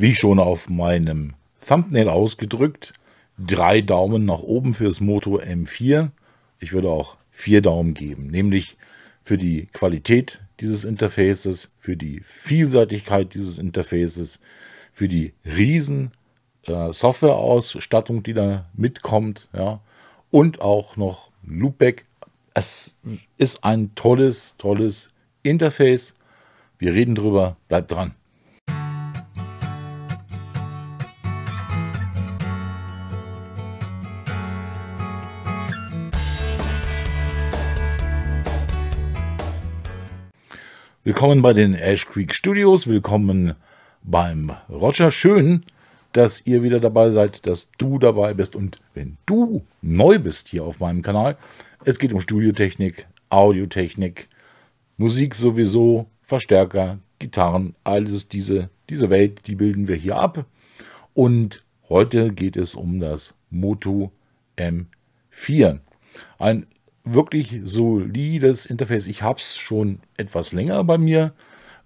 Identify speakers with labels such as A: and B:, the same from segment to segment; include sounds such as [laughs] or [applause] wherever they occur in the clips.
A: wie schon auf meinem Thumbnail ausgedrückt, drei Daumen nach oben fürs Moto M4. Ich würde auch vier Daumen geben, nämlich für die Qualität dieses Interfaces, für die Vielseitigkeit dieses Interfaces, für die riesen äh, Softwareausstattung, die da mitkommt, ja, und auch noch Loopback. Es ist ein tolles, tolles Interface. Wir reden drüber, bleibt dran. Willkommen bei den Ash Creek Studios, willkommen beim Roger. Schön, dass ihr wieder dabei seid, dass du dabei bist. Und wenn du neu bist hier auf meinem Kanal, es geht um Studiotechnik, Audiotechnik, Musik sowieso, Verstärker, Gitarren, alles diese, diese Welt, die bilden wir hier ab. Und heute geht es um das Moto M4. Ein wirklich solides Interface. Ich habe es schon etwas länger bei mir.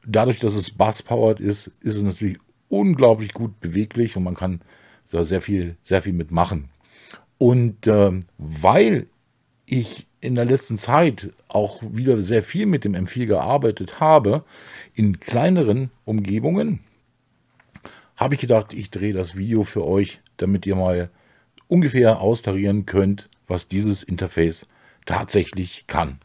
A: Dadurch, dass es bass-powered ist, ist es natürlich unglaublich gut beweglich und man kann da sehr viel, sehr viel mitmachen. Und ähm, weil ich in der letzten Zeit auch wieder sehr viel mit dem M4 gearbeitet habe, in kleineren Umgebungen, habe ich gedacht, ich drehe das Video für euch, damit ihr mal ungefähr austarieren könnt, was dieses Interface tatsächlich kann.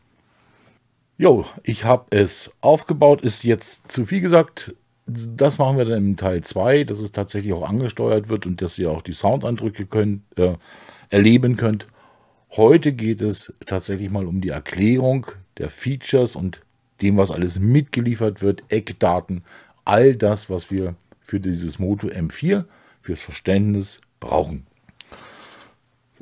A: Jo, ich habe es aufgebaut, ist jetzt zu viel gesagt. Das machen wir dann im Teil 2, dass es tatsächlich auch angesteuert wird und dass ihr auch die Soundandrücke könnt, äh, erleben könnt. Heute geht es tatsächlich mal um die Erklärung der Features und dem, was alles mitgeliefert wird, Eckdaten, all das, was wir für dieses Moto M4, fürs Verständnis brauchen.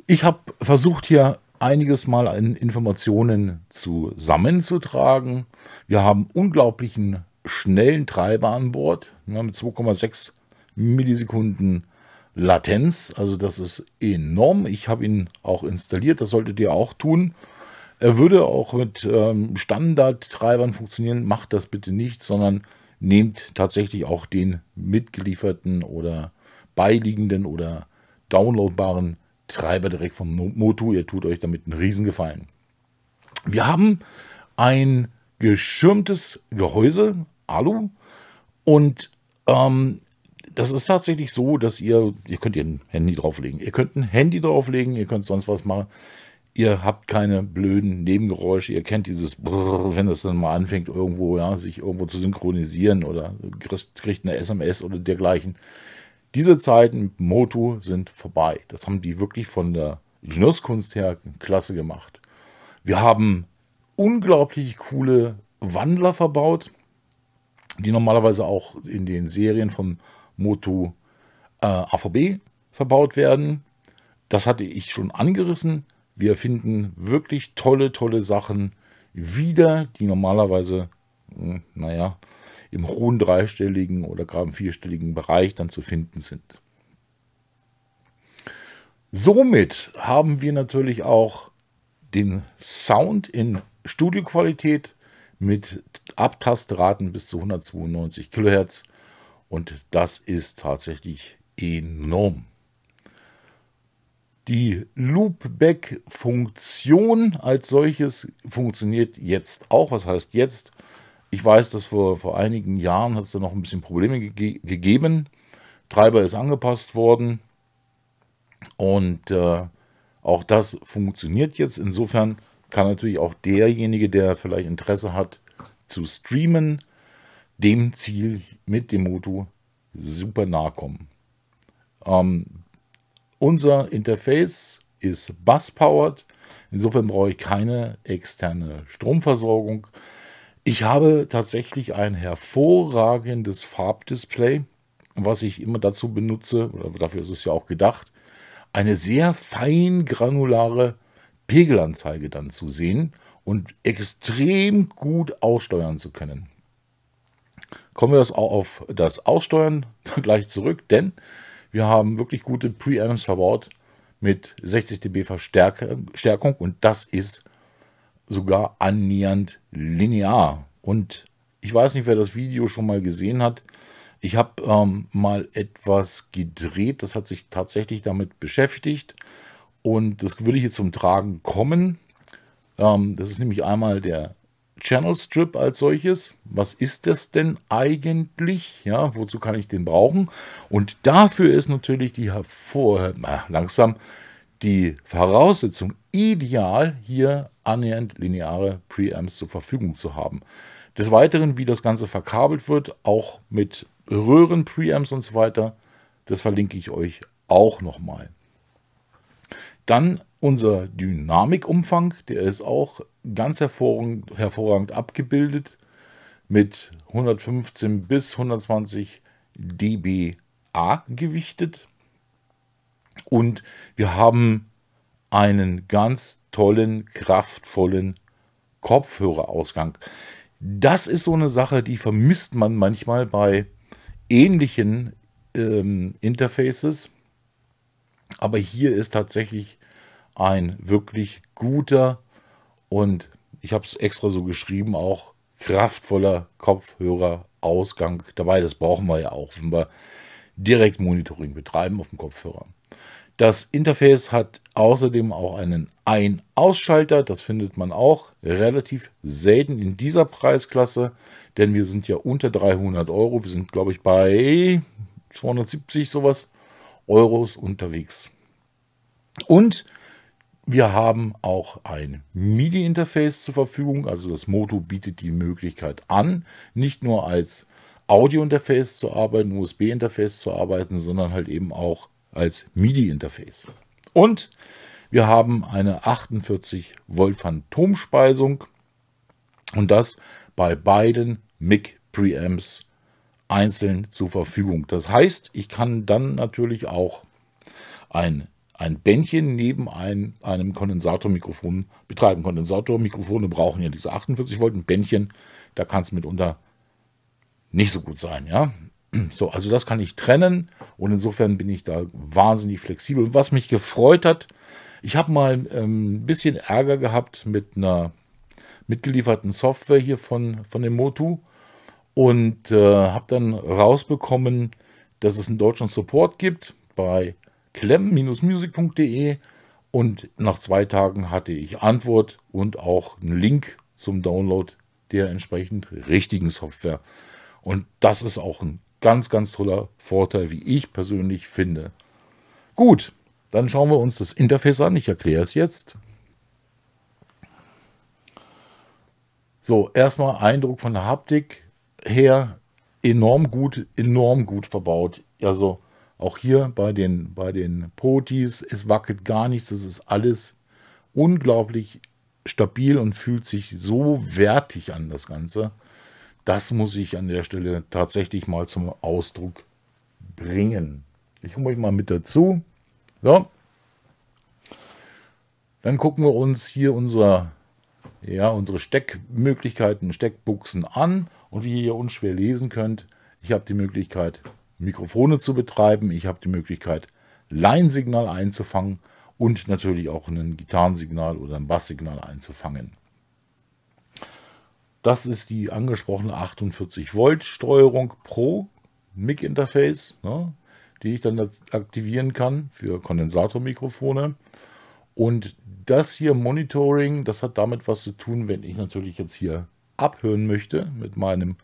A: Ich habe versucht hier einiges Mal an Informationen zusammenzutragen. Wir haben unglaublichen schnellen Treiber an Bord ne, mit 2,6 Millisekunden Latenz. Also das ist enorm. Ich habe ihn auch installiert, das solltet ihr auch tun. Er würde auch mit ähm, Standardtreibern funktionieren. Macht das bitte nicht, sondern nehmt tatsächlich auch den mitgelieferten oder beiliegenden oder downloadbaren Treiber direkt vom Motu. Ihr tut euch damit einen Riesengefallen. Wir haben ein geschirmtes Gehäuse, Alu, und ähm, das ist tatsächlich so, dass ihr, ihr könnt ihr ein Handy drauflegen. Ihr könnt ein Handy drauflegen, ihr könnt sonst was machen. Ihr habt keine blöden Nebengeräusche. Ihr kennt dieses Brrr, wenn das dann mal anfängt, irgendwo, ja, sich irgendwo zu synchronisieren oder äh, kriegt eine SMS oder dergleichen. Diese Zeiten mit Moto sind vorbei. Das haben die wirklich von der Ingenieurskunst her klasse gemacht. Wir haben unglaublich coole Wandler verbaut, die normalerweise auch in den Serien von Moto äh, AVB verbaut werden. Das hatte ich schon angerissen. Wir finden wirklich tolle, tolle Sachen wieder, die normalerweise, hm, naja, im hohen dreistelligen oder gerade im vierstelligen Bereich dann zu finden sind. Somit haben wir natürlich auch den Sound in Studioqualität mit Abtastraten bis zu 192 Kilohertz und das ist tatsächlich enorm. Die Loopback-Funktion als solches funktioniert jetzt auch. Was heißt jetzt? Ich weiß, dass vor, vor einigen Jahren hat es da noch ein bisschen Probleme ge gegeben. Treiber ist angepasst worden und äh, auch das funktioniert jetzt. Insofern kann natürlich auch derjenige, der vielleicht Interesse hat zu streamen, dem Ziel mit dem Moto super nahe kommen. Ähm, unser Interface ist bus-powered. Insofern brauche ich keine externe Stromversorgung. Ich habe tatsächlich ein hervorragendes Farbdisplay, was ich immer dazu benutze, dafür ist es ja auch gedacht, eine sehr fein granulare Pegelanzeige dann zu sehen und extrem gut aussteuern zu können. Kommen wir das auch auf das Aussteuern [laughs] gleich zurück, denn wir haben wirklich gute Preamps verbaut mit 60 dB Verstärkung und das ist sogar annähernd linear. Und ich weiß nicht, wer das Video schon mal gesehen hat. Ich habe ähm, mal etwas gedreht, das hat sich tatsächlich damit beschäftigt. Und das würde hier zum Tragen kommen. Ähm, das ist nämlich einmal der Channel Strip als solches. Was ist das denn eigentlich? Ja, wozu kann ich den brauchen? Und dafür ist natürlich die hervor, na, äh, langsam die Voraussetzung ideal, hier annähernd lineare Preamps zur Verfügung zu haben. Des Weiteren, wie das Ganze verkabelt wird, auch mit Röhren, Preamps und so weiter, das verlinke ich euch auch nochmal. Dann unser Dynamikumfang, der ist auch ganz hervorragend, hervorragend abgebildet mit 115 bis 120 dBA gewichtet. Und wir haben einen ganz tollen, kraftvollen Kopfhörerausgang. Das ist so eine Sache, die vermisst man manchmal bei ähnlichen ähm, Interfaces. Aber hier ist tatsächlich ein wirklich guter und ich habe es extra so geschrieben, auch kraftvoller Kopfhörerausgang dabei. Das brauchen wir ja auch, wenn wir direkt Monitoring betreiben auf dem Kopfhörer. Das Interface hat außerdem auch einen Ein-Ausschalter. Das findet man auch relativ selten in dieser Preisklasse, denn wir sind ja unter 300 Euro. Wir sind, glaube ich, bei 270 sowas Euros unterwegs. Und wir haben auch ein MIDI-Interface zur Verfügung. Also das Moto bietet die Möglichkeit an, nicht nur als Audio-Interface zu arbeiten, USB-Interface zu arbeiten, sondern halt eben auch als MIDI-Interface. Und wir haben eine 48 Volt Phantomspeisung und das bei beiden MIG Preamps einzeln zur Verfügung. Das heißt, ich kann dann natürlich auch ein, ein Bändchen neben ein, einem Kondensatormikrofon betreiben. Kondensatormikrofone brauchen ja diese 48 Volt, ein Bändchen, da kann es mitunter nicht so gut sein. Ja? So, also das kann ich trennen und insofern bin ich da wahnsinnig flexibel. Was mich gefreut hat, ich habe mal ähm, ein bisschen Ärger gehabt mit einer mitgelieferten Software hier von, von dem Motu und äh, habe dann rausbekommen, dass es einen deutschen Support gibt bei clem-music.de und nach zwei Tagen hatte ich Antwort und auch einen Link zum Download der entsprechend richtigen Software. Und das ist auch ein ganz, ganz toller Vorteil, wie ich persönlich finde. Gut, dann schauen wir uns das Interface an. Ich erkläre es jetzt. So, erstmal Eindruck von der Haptik her enorm gut, enorm gut verbaut. Also auch hier bei den, bei den Potis, es wackelt gar nichts, es ist alles unglaublich stabil und fühlt sich so wertig an, das Ganze das muss ich an der Stelle tatsächlich mal zum Ausdruck bringen. Ich hole euch mal mit dazu. So. Dann gucken wir uns hier unser, ja, unsere Steckmöglichkeiten, Steckbuchsen an. Und wie ihr hier unschwer lesen könnt, ich habe die Möglichkeit, Mikrofone zu betreiben. Ich habe die Möglichkeit, Leinsignal einzufangen und natürlich auch ein Gitarrensignal oder ein Basssignal einzufangen. Das ist die angesprochene 48 Volt Steuerung pro MIG Interface, ne, die ich dann aktivieren kann für Kondensatormikrofone. Und das hier Monitoring, das hat damit was zu tun, wenn ich natürlich jetzt hier abhören möchte mit meinem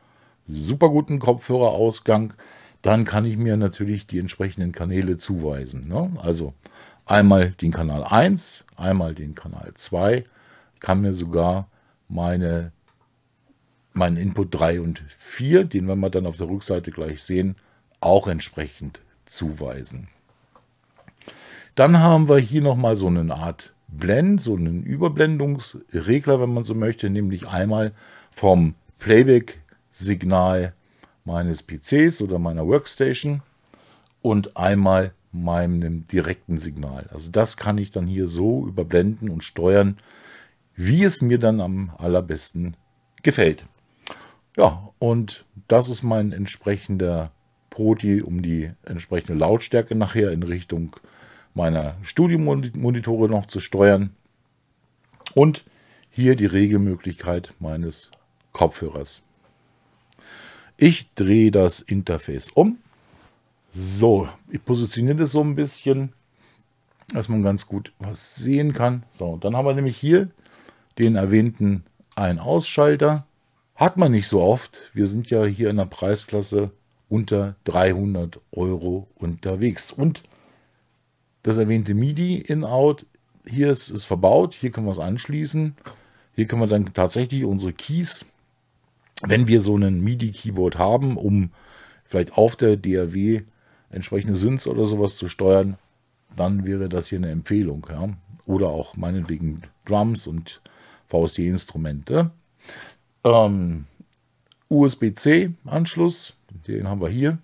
A: super guten Kopfhörerausgang, dann kann ich mir natürlich die entsprechenden Kanäle zuweisen. Ne? Also einmal den Kanal 1, einmal den Kanal 2, kann mir sogar meine meinen Input 3 und 4, den werden wir dann auf der Rückseite gleich sehen, auch entsprechend zuweisen. Dann haben wir hier nochmal so eine Art Blend, so einen Überblendungsregler, wenn man so möchte, nämlich einmal vom Playback-Signal meines PCs oder meiner Workstation und einmal meinem direkten Signal. Also das kann ich dann hier so überblenden und steuern, wie es mir dann am allerbesten gefällt. Ja, und das ist mein entsprechender Proti, um die entsprechende Lautstärke nachher in Richtung meiner Studiomonitore noch zu steuern. Und hier die Regelmöglichkeit meines Kopfhörers. Ich drehe das Interface um. So, ich positioniere das so ein bisschen, dass man ganz gut was sehen kann. So, dann haben wir nämlich hier den erwähnten Ein-Ausschalter. Hat man nicht so oft. Wir sind ja hier in der Preisklasse unter 300 Euro unterwegs. Und das erwähnte MIDI In-Out, hier ist es verbaut, hier können wir es anschließen. Hier können wir dann tatsächlich unsere Keys, wenn wir so einen MIDI-Keyboard haben, um vielleicht auf der DAW entsprechende Synths oder sowas zu steuern, dann wäre das hier eine Empfehlung. Ja? Oder auch meinetwegen Drums und VSD-Instrumente. Ähm, USB-C-Anschluss, den haben wir hier.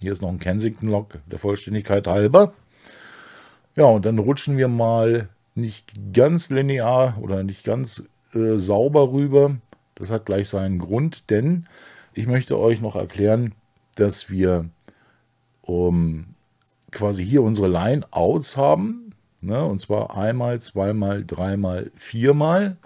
A: Hier ist noch ein Kensington-Lock, der Vollständigkeit halber. Ja, und dann rutschen wir mal nicht ganz linear oder nicht ganz äh, sauber rüber. Das hat gleich seinen Grund, denn ich möchte euch noch erklären, dass wir um, ähm, quasi hier unsere Line-Outs haben. Ne? Und zwar einmal, zweimal, dreimal, viermal.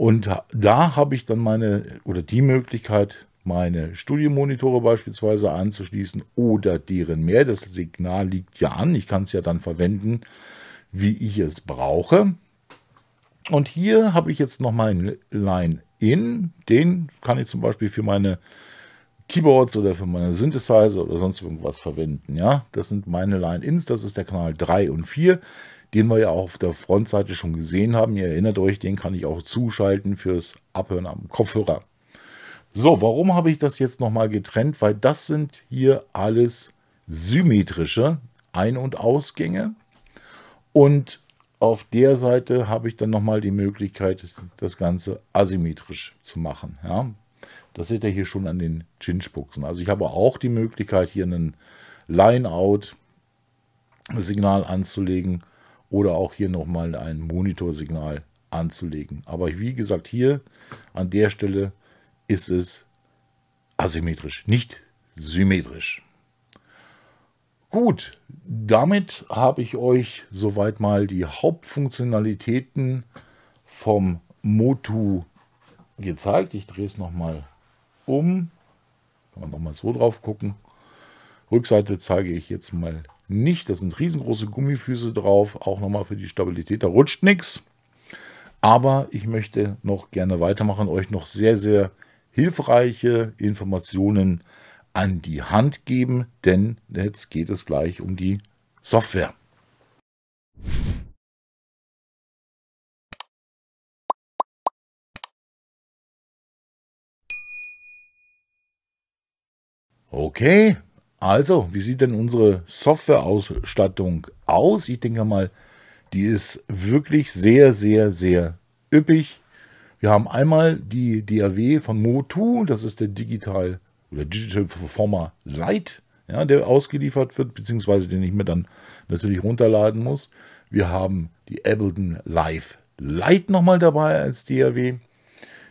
A: Und da habe ich dann meine oder die Möglichkeit, meine Studiomonitore beispielsweise anzuschließen oder deren mehr. Das Signal liegt ja an. Ich kann es ja dann verwenden, wie ich es brauche. Und hier habe ich jetzt noch meinen Line-In. Den kann ich zum Beispiel für meine Keyboards oder für meine Synthesizer oder sonst irgendwas verwenden. Ja, das sind meine Line-Ins. Das ist der Kanal 3 und 4 den wir ja auch auf der Frontseite schon gesehen haben. Ihr erinnert euch, den kann ich auch zuschalten fürs Abhören am Kopfhörer. So, warum habe ich das jetzt nochmal getrennt? Weil das sind hier alles symmetrische Ein- und Ausgänge. Und auf der Seite habe ich dann nochmal die Möglichkeit, das Ganze asymmetrisch zu machen. Ja? Das seht ihr hier schon an den Chinchbuchsen. Also ich habe auch die Möglichkeit, hier einen Line-Out-Signal anzulegen oder auch hier nochmal ein Monitorsignal anzulegen. Aber wie gesagt, hier an der Stelle ist es asymmetrisch, nicht symmetrisch. Gut, damit habe ich euch soweit mal die Hauptfunktionalitäten vom Motu gezeigt. Ich drehe es nochmal um. Kann man nochmal so drauf gucken. Rückseite zeige ich jetzt mal nicht. Das sind riesengroße Gummifüße drauf, auch nochmal für die Stabilität. Da rutscht nichts. Aber ich möchte noch gerne weitermachen, euch noch sehr, sehr hilfreiche Informationen an die Hand geben, denn jetzt geht es gleich um die Software. Okay, also, wie sieht denn unsere Softwareausstattung aus? Ich denke mal, die ist wirklich sehr, sehr, sehr üppig. Wir haben einmal die DAW von Motu, das ist der Digital oder Digital Performer Lite, ja, der ausgeliefert wird, beziehungsweise den ich mir dann natürlich runterladen muss. Wir haben die Ableton Live Lite nochmal dabei als DAW.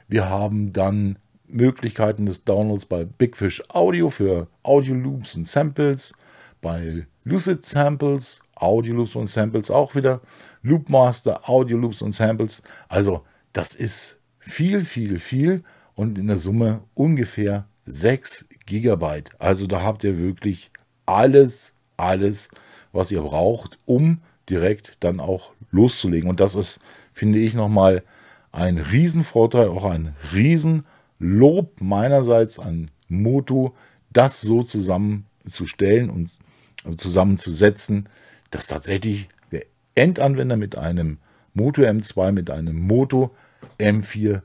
A: Wir haben dann Möglichkeiten des Downloads bei Big Fish Audio für Audio Loops und Samples, bei Lucid Samples, Audio Loops und Samples auch wieder, Loopmaster, Audio Loops und Samples. Also das ist viel, viel, viel und in der Summe ungefähr 6 GB. Also da habt ihr wirklich alles, alles, was ihr braucht, um direkt dann auch loszulegen. Und das ist, finde ich, nochmal ein Riesenvorteil, auch ein Riesenvorteil Lob meinerseits an Motu, das so zusammenzustellen und zusammenzusetzen, dass tatsächlich der Endanwender mit einem Moto M2, mit einem Moto M4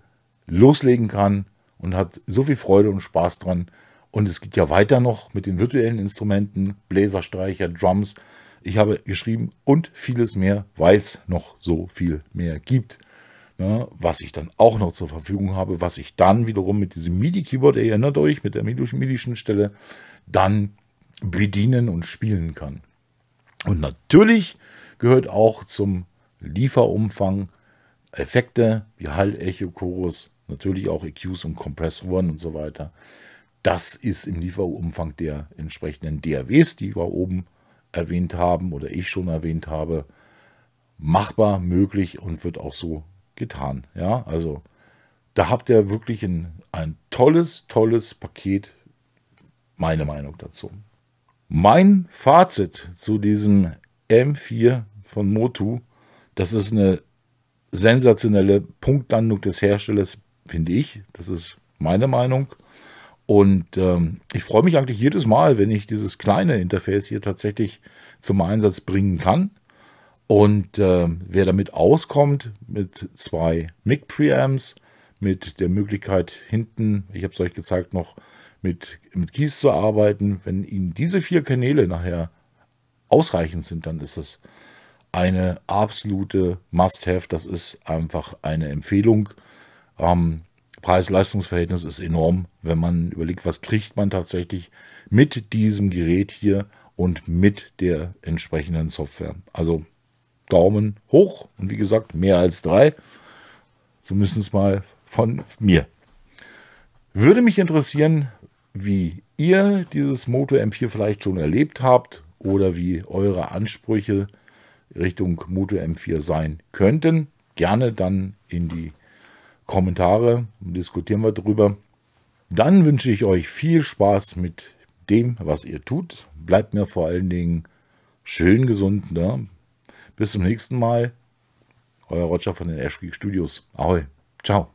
A: loslegen kann und hat so viel Freude und Spaß dran. Und es geht ja weiter noch mit den virtuellen Instrumenten, Bläserstreicher, Drums. Ich habe geschrieben und vieles mehr, weil es noch so viel mehr gibt ne, was ich dann auch noch zur Verfügung habe, was ich dann wiederum mit diesem MIDI-Keyboard, erinnert euch, mit der midischen Stelle, dann bedienen und spielen kann. Und natürlich gehört auch zum Lieferumfang Effekte wie Hall, Echo, Chorus, natürlich auch EQs und Kompressoren und so weiter. Das ist im Lieferumfang der entsprechenden DAWs, die wir oben erwähnt haben oder ich schon erwähnt habe, machbar, möglich und wird auch so getan. Ja, also da habt ihr wirklich ein, ein tolles, tolles Paket, meine Meinung dazu. Mein Fazit zu diesem M4 von Motu, das ist eine sensationelle Punktlandung des Herstellers, finde ich. Das ist meine Meinung. Und ähm, ich freue mich eigentlich jedes Mal, wenn ich dieses kleine Interface hier tatsächlich zum Einsatz bringen kann. Und äh, wer damit auskommt, mit zwei MIG-Preamps, mit der Möglichkeit hinten, ich habe es euch gezeigt, noch mit, mit Keys zu arbeiten, wenn Ihnen diese vier Kanäle nachher ausreichend sind, dann ist das eine absolute Must-Have. Das ist einfach eine Empfehlung. Ähm, Preis-Leistungs-Verhältnis ist enorm, wenn man überlegt, was kriegt man tatsächlich mit diesem Gerät hier und mit der entsprechenden Software. Also Daumen hoch und wie gesagt, mehr als drei. Zumindest mal von mir. Würde mich interessieren, wie ihr dieses Moto M4 vielleicht schon erlebt habt oder wie eure Ansprüche Richtung Moto M4 sein könnten. Gerne dann in die Kommentare diskutieren wir darüber. Dann wünsche ich euch viel Spaß mit dem, was ihr tut. Bleibt mir vor allen Dingen schön gesund. Ne? Bis zum nächsten Mal. Euer Roger von den Ashgeek Studios. Ahoi. Ciao.